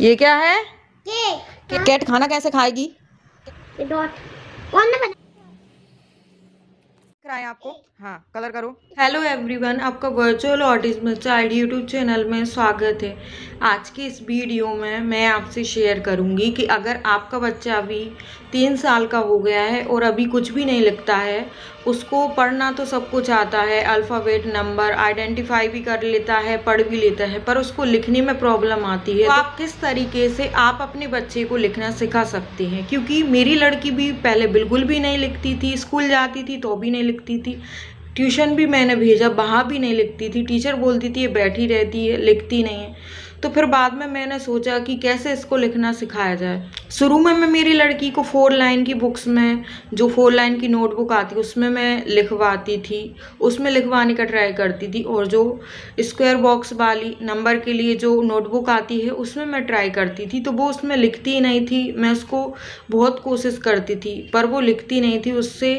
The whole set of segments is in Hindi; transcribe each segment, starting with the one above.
ये क्या है केक कैट खाना कैसे खाएगी डॉट कौन ने बना कराएं आपको हाँ कलर करो हेलो एवरीवन आपका virtual autism child YouTube channel में स्वागत है आज की इस वीडियो में मैं आपसे शेयर करूंगी कि अगर आपका बच्चा अभी तीन साल का हो गया है और अभी कुछ भी नहीं लिखता है उसको पढ़ना तो सब कुछ आता है अल्फ़ाबेट नंबर आइडेंटिफाई भी कर लेता है पढ़ भी लेता है पर उसको लिखने में प्रॉब्लम आती है तो आप किस तरीके से आप अपने बच्चे को लिखना सिखा सकते हैं क्योंकि मेरी लड़की भी पहले बिल्कुल भी नहीं लिखती थी स्कूल जाती थी तो भी नहीं लिखती थी ट्यूशन भी मैंने भेजा वहाँ भी नहीं लिखती थी टीचर बोलती थी ये बैठी रहती है लिखती नहीं है तो फिर बाद में मैंने सोचा कि कैसे इसको लिखना सिखाया जाए शुरू में मैं मेरी लड़की को फोर लाइन की बुक्स में जो फोर लाइन की नोटबुक आती है उसमें मैं लिखवाती थी उसमें लिखवाने का ट्राई करती थी और जो स्क्वायर बॉक्स वाली नंबर के लिए जो नोटबुक आती है उसमें मैं ट्राई करती थी तो वो उसमें लिखती ही नहीं थी मैं उसको बहुत कोशिश करती थी पर वो लिखती नहीं थी उससे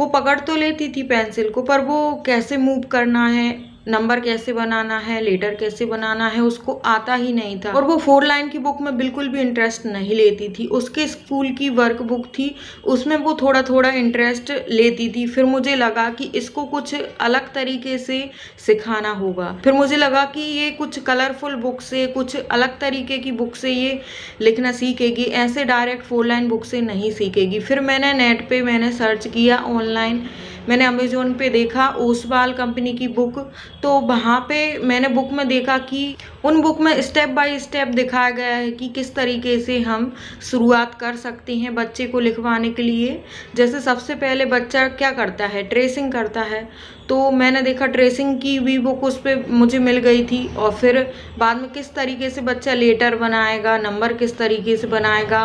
वो पकड़ तो लेती थी पेंसिल को पर वो कैसे मूव करना है नंबर कैसे बनाना है लेटर कैसे बनाना है उसको आता ही नहीं था और वो फोर लाइन की बुक में बिल्कुल भी इंटरेस्ट नहीं लेती थी उसके स्कूल की वर्क बुक थी उसमें वो थोड़ा थोड़ा इंटरेस्ट लेती थी फिर मुझे लगा कि इसको कुछ अलग तरीके से सिखाना होगा फिर मुझे लगा कि ये कुछ कलरफुल बुक से कुछ अलग तरीके की बुक से ये लिखना सीखेगी ऐसे डायरेक्ट फोर लाइन बुक से नहीं सीखेगी फिर मैंने नेट पर मैंने सर्च किया ऑनलाइन मैंने अमेज़ोन पे देखा ओसवाल कंपनी की बुक तो वहाँ पे मैंने बुक में देखा कि उन बुक में स्टेप बाय स्टेप दिखाया गया है कि किस तरीके से हम शुरुआत कर सकते हैं बच्चे को लिखवाने के लिए जैसे सबसे पहले बच्चा क्या करता है ट्रेसिंग करता है तो मैंने देखा ट्रेसिंग की भी बुक उस पर मुझे मिल गई थी और फिर बाद में किस तरीके से बच्चा लेटर बनाएगा नंबर किस तरीके से बनाएगा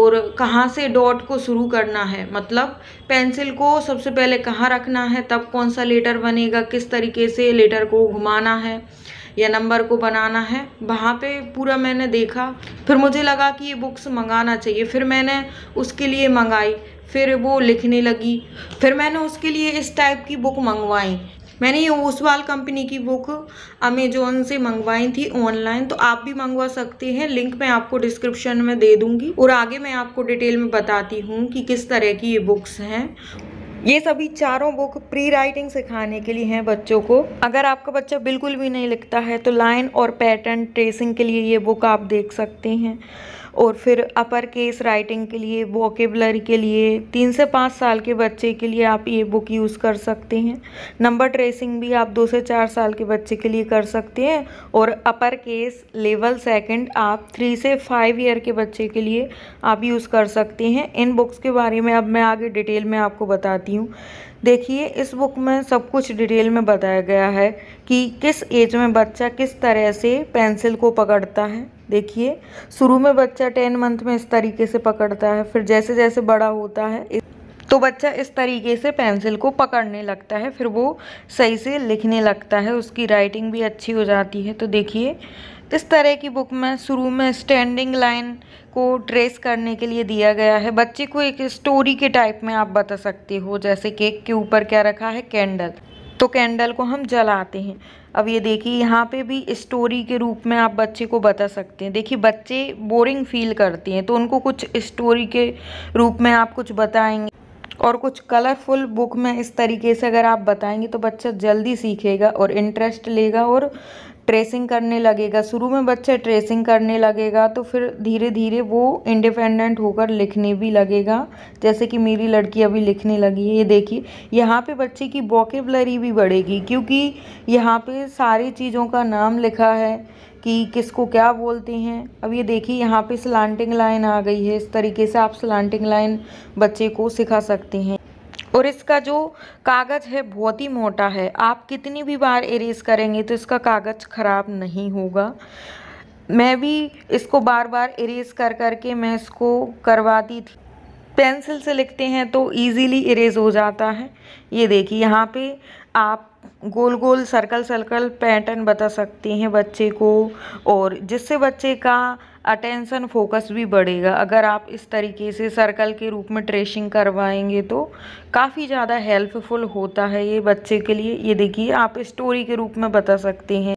और कहाँ से डॉट को शुरू करना है मतलब पेंसिल को सबसे पहले कहाँ रखना है तब कौन सा लेटर बनेगा किस तरीके से लेटर को घुमाना है या नंबर को बनाना है वहाँ पे पूरा मैंने देखा फिर मुझे लगा कि ये बुक्स मंगाना चाहिए फिर मैंने उसके लिए मंगाई फिर वो लिखने लगी फिर मैंने उसके लिए इस टाइप की बुक मंगवाई मैंने ये ओसवाल कंपनी की बुक अमेजोन से मंगवाई थी ऑनलाइन तो आप भी मंगवा सकते हैं लिंक मैं आपको डिस्क्रिप्शन में दे दूंगी और आगे मैं आपको डिटेल में बताती हूँ कि किस तरह की ये बुक्स हैं ये सभी चारों बुक प्री राइटिंग सिखाने के लिए हैं बच्चों को अगर आपका बच्चा बिल्कुल भी नहीं लिखता है तो लाइन और पैटर्न ट्रेसिंग के लिए ये बुक आप देख सकते हैं और फिर अपर केस राइटिंग के लिए वोकेबलरी के लिए तीन से पाँच साल के बच्चे के लिए आप ये बुक यूज़ कर सकते हैं नंबर ट्रेसिंग भी आप दो से चार साल के बच्चे के लिए कर सकते हैं और अपर केस लेवल सेकंड आप थ्री से फाइव ईयर के बच्चे के लिए आप यूज़ कर सकते हैं इन बुक्स के बारे में अब मैं आगे डिटेल में आपको बताती हूँ देखिए इस बुक में सब कुछ डिटेल में बताया गया है कि किस एज में बच्चा किस तरह से पेंसिल को पकड़ता है देखिए शुरू में बच्चा टेन मंथ में इस तरीके से पकड़ता है फिर जैसे जैसे बड़ा होता है तो बच्चा इस तरीके से पेंसिल को पकड़ने लगता है फिर वो सही से लिखने लगता है उसकी राइटिंग भी अच्छी हो जाती है तो देखिए इस तरह की बुक में शुरू में स्टैंडिंग लाइन को ट्रेस करने के लिए दिया गया है बच्चे को एक स्टोरी के टाइप में आप बता सकते हो जैसे केक के ऊपर क्या रखा है कैंडल तो कैंडल को हम जलाते हैं अब ये देखिए यहाँ पे भी स्टोरी के रूप में आप बच्चे को बता सकते हैं देखिए बच्चे बोरिंग फील करते हैं तो उनको कुछ स्टोरी के रूप में आप कुछ बताएंगे और कुछ कलरफुल बुक में इस तरीके से अगर आप बताएंगे तो बच्चा जल्दी सीखेगा और इंटरेस्ट लेगा और ट्रेसिंग करने लगेगा शुरू में बच्चा ट्रेसिंग करने लगेगा तो फिर धीरे धीरे वो इंडिपेंडेंट होकर लिखने भी लगेगा जैसे कि मेरी लड़की अभी लिखने लगी है ये देखिए यहाँ पे बच्चे की वॉकेबलरी भी बढ़ेगी क्योंकि यहाँ पे सारी चीज़ों का नाम लिखा है कि किसको क्या बोलते हैं अब ये देखिए यहाँ पर स्लान्टिंग लाइन आ गई है इस तरीके से आप स्लान्टिंग लाइन बच्चे को सिखा सकते हैं और इसका जो कागज़ है बहुत ही मोटा है आप कितनी भी बार इरेज करेंगे तो इसका कागज़ ख़राब नहीं होगा मैं भी इसको बार बार इरेज कर करके मैं इसको करवाती थी पेंसिल से लिखते हैं तो इजीली इरेज हो जाता है ये देखिए यहाँ पे आप गोल गोल सर्कल सर्कल पैटर्न बता सकते हैं बच्चे को और जिससे बच्चे का अटेंसन फोकस भी बढ़ेगा अगर आप इस तरीके से सर्कल के रूप में ट्रेसिंग करवाएंगे तो काफ़ी ज़्यादा हेल्पफुल होता है ये बच्चे के लिए ये देखिए आप स्टोरी के रूप में बता सकते हैं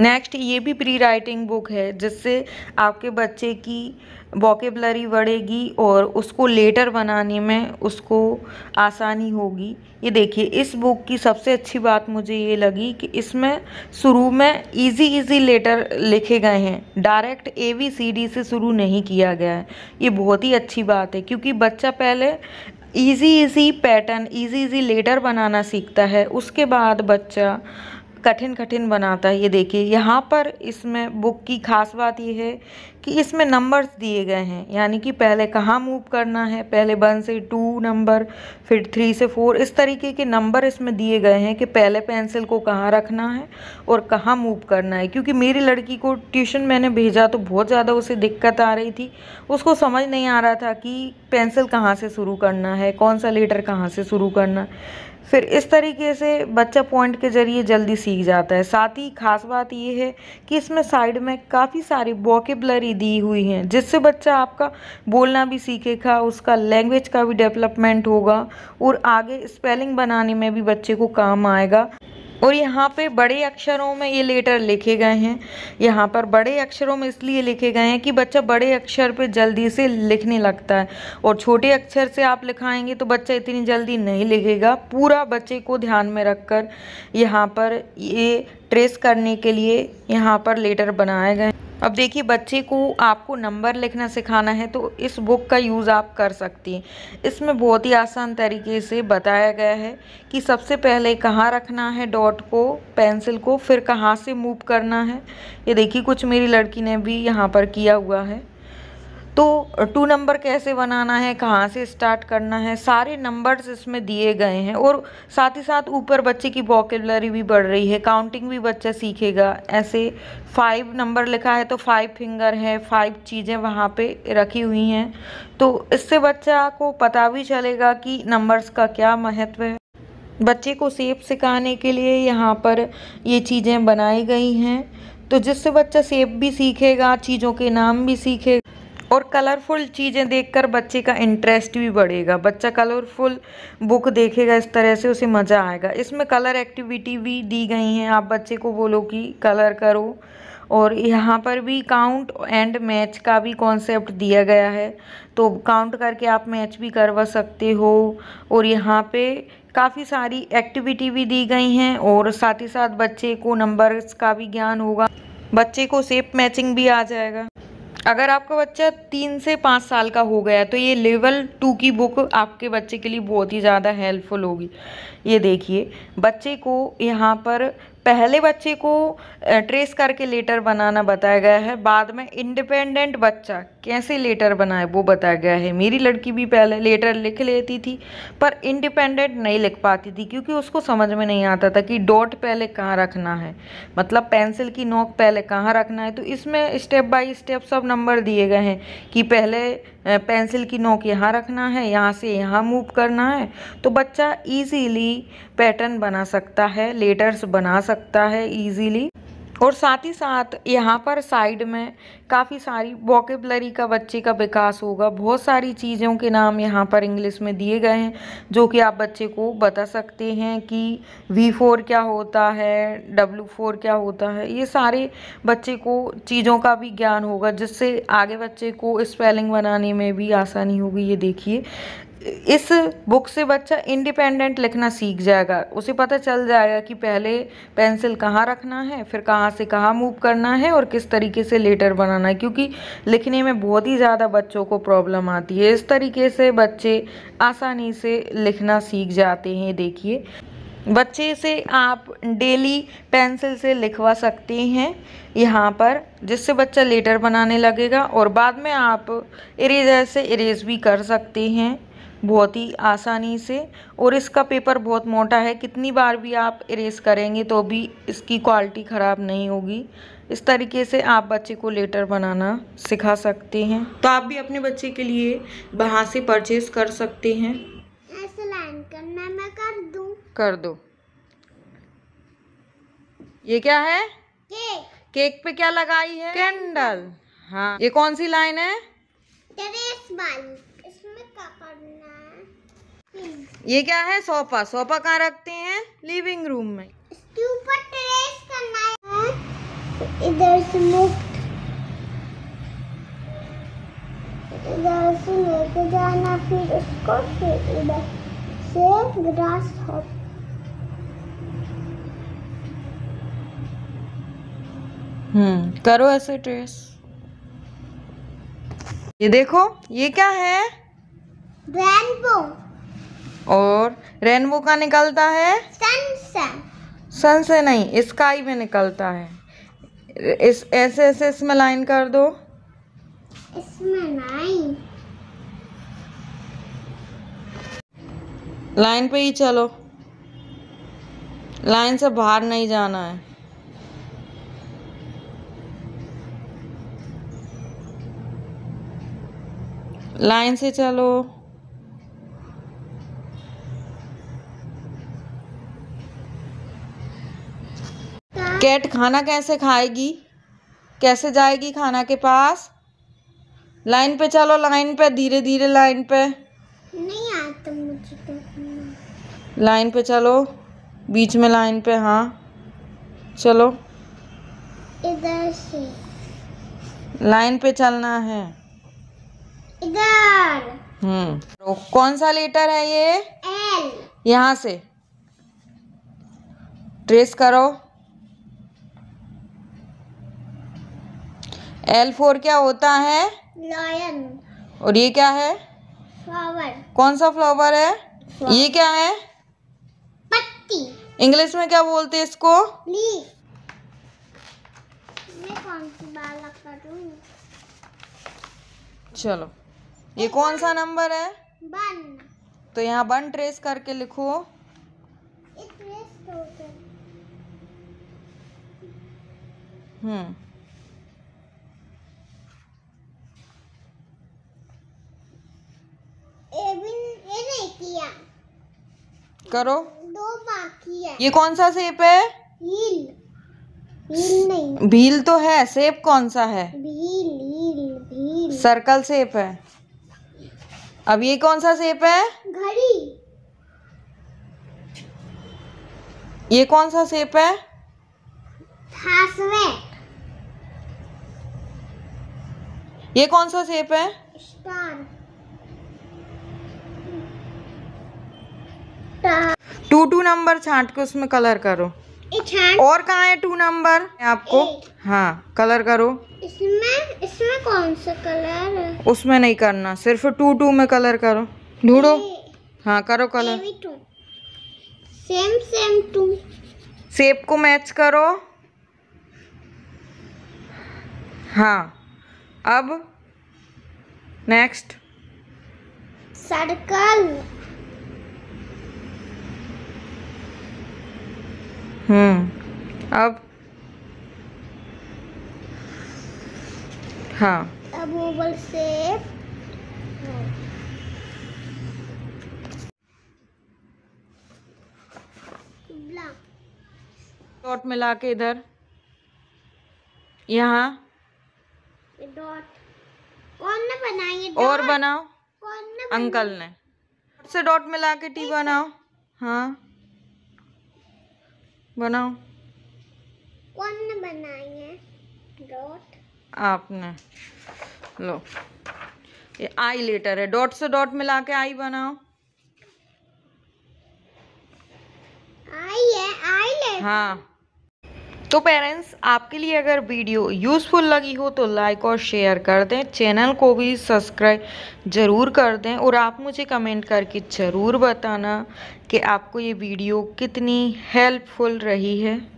नेक्स्ट ये भी प्री राइटिंग बुक है जिससे आपके बच्चे की वॉकेबलरी बढ़ेगी और उसको लेटर बनाने में उसको आसानी होगी ये देखिए इस बुक की सबसे अच्छी बात मुझे ये लगी कि इसमें शुरू में इजी इजी लेटर लिखे गए हैं direct A B C D से शुरू नहीं किया गया है ये बहुत ही अच्छी बात है क्योंकि बच्चा पहले easy easy pattern easy easy letter बनाना सीखता है उसके बाद बच्चा कठिन कठिन बनाता है ये देखिए यहाँ पर इसमें बुक की खास बात ये है कि इसमें नंबर्स दिए गए हैं यानी कि पहले कहाँ मूव करना है पहले वन से टू नंबर फिर थ्री से फोर इस तरीके के नंबर इसमें दिए गए हैं कि पहले पेंसिल को कहाँ रखना है और कहाँ मूव करना है क्योंकि मेरी लड़की को ट्यूशन मैंने भेजा तो बहुत ज़्यादा उसे दिक्कत आ रही थी उसको समझ नहीं आ रहा था कि पेंसिल कहाँ से शुरू करना है कौन सा लेटर कहाँ से शुरू करना है फिर इस तरीके से बच्चा पॉइंट के ज़रिए जल्दी सीख जाता है साथ ही खास बात यह है कि इसमें साइड में काफ़ी सारी वॉकेबलरी दी हुई हैं जिससे बच्चा आपका बोलना भी सीखेगा उसका लैंग्वेज का भी डेवलपमेंट होगा और आगे स्पेलिंग बनाने में भी बच्चे को काम आएगा और यहाँ पे बड़े अक्षरों में ये लेटर लिखे गए हैं यहाँ पर बड़े अक्षरों में इसलिए लिखे गए हैं कि बच्चा बड़े अक्षर पे जल्दी से लिखने लगता है और छोटे अक्षर से आप लिखाएंगे तो बच्चा इतनी जल्दी नहीं लिखेगा पूरा बच्चे को ध्यान में रखकर यहाँ पर ये ट्रेस करने के लिए यहाँ पर लेटर बनाए गए हैं अब देखिए बच्चे को आपको नंबर लिखना सिखाना है तो इस बुक का यूज़ आप कर सकती हैं इसमें बहुत ही आसान तरीके से बताया गया है कि सबसे पहले कहाँ रखना है डॉट को पेंसिल को फिर कहाँ से मूव करना है ये देखिए कुछ मेरी लड़की ने भी यहाँ पर किया हुआ है तो टू नंबर कैसे बनाना है कहाँ से स्टार्ट करना है सारे नंबर्स इसमें दिए गए हैं और साथ ही साथ ऊपर बच्चे की वॉकेबलरी भी बढ़ रही है काउंटिंग भी बच्चा सीखेगा ऐसे फाइव नंबर लिखा है तो फाइव फिंगर है फाइव चीज़ें वहाँ पे रखी हुई हैं तो इससे बच्चा को पता भी चलेगा कि नंबर्स का क्या महत्व है बच्चे को सेब सिखाने के लिए यहाँ पर ये चीज़ें बनाई गई हैं तो जिससे बच्चा सेब भी सीखेगा चीज़ों के नाम भी सीखेगा और कलरफुल चीज़ें देखकर बच्चे का इंटरेस्ट भी बढ़ेगा बच्चा कलरफुल बुक देखेगा इस तरह से उसे मज़ा आएगा इसमें कलर एक्टिविटी भी दी गई हैं आप बच्चे को बोलो कि कलर करो और यहाँ पर भी काउंट एंड मैच का भी कॉन्सेप्ट दिया गया है तो काउंट करके आप मैच भी करवा सकते हो और यहाँ पे काफ़ी सारी एक्टिविटी भी दी गई हैं और साथ ही साथ बच्चे को नंबर्स का भी ज्ञान होगा बच्चे को सेप मैचिंग भी आ जाएगा अगर आपका बच्चा तीन से पाँच साल का हो गया तो ये लेवल टू की बुक आपके बच्चे के लिए बहुत ही ज़्यादा हेल्पफुल होगी ये देखिए बच्चे को यहाँ पर पहले बच्चे को ट्रेस करके लेटर बनाना बताया गया है बाद में इंडिपेंडेंट बच्चा कैसे लेटर बनाए वो बताया गया है मेरी लड़की भी पहले लेटर लिख लेती थी पर इंडिपेंडेंट नहीं लिख पाती थी क्योंकि उसको समझ में नहीं आता था कि डॉट पहले कहाँ रखना है मतलब पेंसिल की नोक पहले कहाँ रखना है तो इसमें स्टेप बाय स्टेप सब नंबर दिए गए हैं कि पहले पेंसिल की नोक यहाँ रखना है यहाँ से यहाँ मूव करना है तो बच्चा ईजीली पैटर्न बना सकता है लेटर्स बना सकता है ईजीली और साथ ही साथ यहाँ पर साइड में काफ़ी सारी वॉकेबलरी का बच्चे का विकास होगा बहुत सारी चीज़ों के नाम यहाँ पर इंग्लिश में दिए गए हैं जो कि आप बच्चे को बता सकते हैं कि वी फोर क्या होता है डब्लू फोर क्या होता है ये सारे बच्चे को चीज़ों का भी ज्ञान होगा जिससे आगे बच्चे को स्पेलिंग बनाने में भी आसानी होगी ये देखिए इस बुक से बच्चा इंडिपेंडेंट लिखना सीख जाएगा उसे पता चल जाएगा कि पहले पेंसिल कहाँ रखना है फिर कहाँ से कहाँ मूव करना है और किस तरीके से लेटर बनाना है क्योंकि लिखने में बहुत ही ज़्यादा बच्चों को प्रॉब्लम आती है इस तरीके से बच्चे आसानी से लिखना सीख जाते हैं देखिए बच्चे से आप डेली पेंसिल से लिखवा सकते हैं यहाँ पर जिससे बच्चा लेटर बनाने लगेगा और बाद में आप इरेजर से इरेज भी कर सकते हैं बहुत ही आसानी से और इसका पेपर बहुत मोटा है कितनी बार भी आप इरेज करेंगे तो भी इसकी क्वालिटी ख़राब नहीं होगी इस तरीके से आप बच्चे को लेटर बनाना सिखा सकते हैं तो आप भी अपने बच्चे के लिए वहाँ से परचेज कर सकते हैं करना मैं कर दूं कर दो ये क्या है केक केक पे क्या लगाई है कैंडल हाँ ये कौन सी लाइन है वाली ये क्या है सोफा सोफा कहाँ रखते हैं लिविंग रूम में ऊपर ट्रेस करना है इधर से इधर से लेके जाना फिर उसको फिर इधर ग्रास हम्म करो ऐसे ट्रेस ये देखो ये क्या है रेनबो और रेनबो का निकलता है सन से सन से नहीं स्काई में निकलता है इस ऐसे ऐसे इसमें लाइन कर दो इसमें लाइन लाइन पे ही चलो लाइन से बाहर नहीं जाना है लाइन से चलो कैट खाना कैसे खाएगी कैसे जाएगी खाना के पास लाइन पे चलो लाइन पे धीरे धीरे लाइन पे नहीं आता मुझे तो लाइन पे चलो बीच में लाइन पे हाँ चलो इधर से लाइन पे चलना है इधर हम्म तो कौन सा लेटर है ये एल यहाँ से ट्रेस करो एल फोर क्या होता है लायन और ये क्या है फ्लावर कौन सा फ्लावर है फ्लावर। ये क्या है पत्ती इंग्लिश में क्या बोलते हैं इसको लीफ चलो ये कौन सा नंबर है बन तो यहाँ बन ट्रेस करके लिखो हम्म किया करो दो बाकी है ये कौन सा सेब है भील भील नहीं भील तो है सेब कौन सा है भील भील भील सर्कल सेप है अब ये कौन सा सेप है घड़ी ये कौन सा सेप है फासवे ये कौन सा सेप है स्टार टू टू नंबर छांट के उसमें कलर करो और कहा है टू नंबर आपको हाँ कलर करो इसमें इसमें कौन सा कलर है? उसमें नहीं करना सिर्फ टू टू में कलर करो ढूंढो हाँ करो colour same same to shape को मैच करो हाँ अब नेक्स्ट सर्कल हम्म अब हाँ अब ओवल शेप डॉट मिला के इधर यहाँ डॉट कौन ने बनाई और बनाओ कौन ने अंकल ने से डॉट मिला के टी बनाओ हाँ बनाओ कौन ने बनाई है डॉट आपने लो ये आई लेटर है डॉट से डॉट मिला के आई बनाओ आई है आई लेटर हाँ तो पेरेंट्स आपके लिए अगर वीडियो यूज़फुल लगी हो तो लाइक और शेयर कर दें चैनल को भी सब्सक्राइब ज़रूर कर दें और आप मुझे कमेंट करके ज़रूर बताना कि आपको ये वीडियो कितनी हेल्पफुल रही है